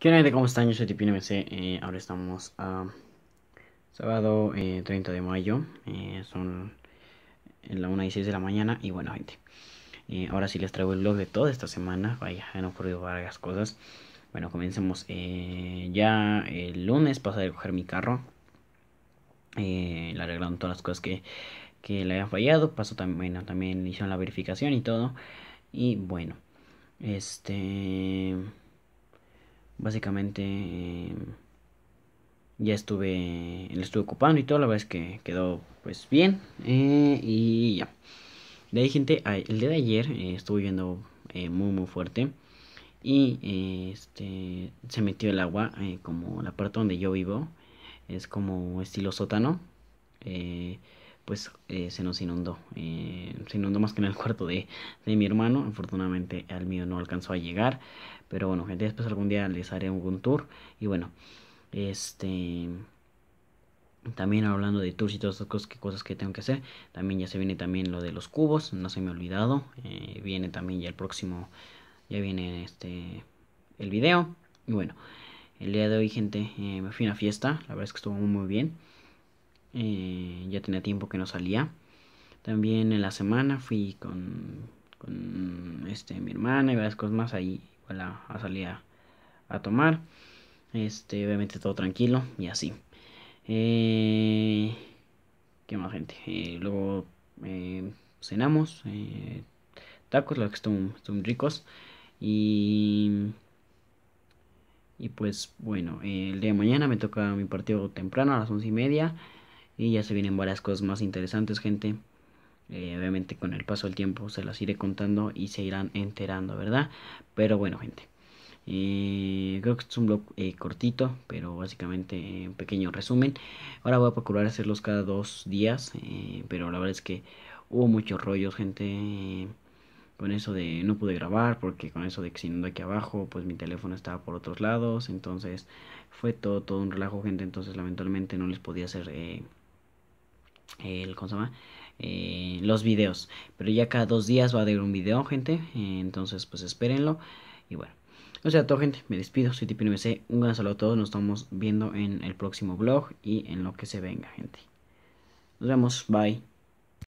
¿Qué onda ¿Cómo están? Yo soy Tipino eh, ahora estamos a sábado 30 eh, de mayo. Eh, son la 1 y 6 de la mañana. Y bueno, gente. ahora sí les traigo el vlog de toda esta semana. Vaya, han ocurrido varias cosas. Bueno, comencemos. ya el lunes pasé a recoger mi carro. le arreglaron todas las cosas que, que le habían fallado. Pasó también, también hicieron la verificación y todo. Y bueno. Este... Básicamente eh, ya estuve, estuve ocupando y todo, la verdad es que quedó pues bien. Eh, y ya. De ahí gente, el día de ayer eh, estuve viendo muy muy fuerte y este se metió el agua como la parte donde yo vivo es como estilo sótano eh, pues eh, se nos inundó. Eh, se inundó más que en el cuarto de, de, mi hermano. Afortunadamente al mío no alcanzó a llegar. Pero bueno, gente, después algún día les haré un tour. Y bueno, este... También hablando de tours y todas esas cosas que, cosas que tengo que hacer. También ya se viene también lo de los cubos. No se me ha olvidado. Eh, viene también ya el próximo. Ya viene este. El video. Y bueno. El día de hoy, gente. me fui a una fiesta. La verdad es que estuvo muy, muy bien. Eh, ya tenía tiempo que no salía. También en la semana fui con, con este, mi hermana y varias cosas más ahí igual a, salir a, tomar. Este, obviamente todo tranquilo y así. Eh, ¿Qué más gente? Eh, luego cenamos tacos, los que son ricos. Y y pues bueno, el día de mañana me toca mi partido temprano a las once y media. Y ya se vienen varias cosas más interesantes, gente. Eh, obviamente con el paso del tiempo se las iré contando y se irán enterando, ¿verdad? Pero bueno, gente. Eh, creo que es un blog eh, cortito, pero básicamente un pequeño resumen. Ahora voy a procurar hacerlos cada dos días, pero la verdad es que hubo muchos rollos, gente. con eso de no pude grabar, porque con eso de que si aquí abajo, pues mi teléfono estaba por otros lados. Entonces fue todo, todo un relajo, gente. Entonces lamentablemente no les podía hacer el, ¿cómo eh, los videos. Pero ya cada dos días va a haber un video, gente. entonces, pues espérenlo. Y bueno. O sea, todo gente, me despido, soy TPNBC. un gran saludo a todos, nos estamos viendo en el próximo vlog y en lo que se venga, gente. Nos vemos, bye.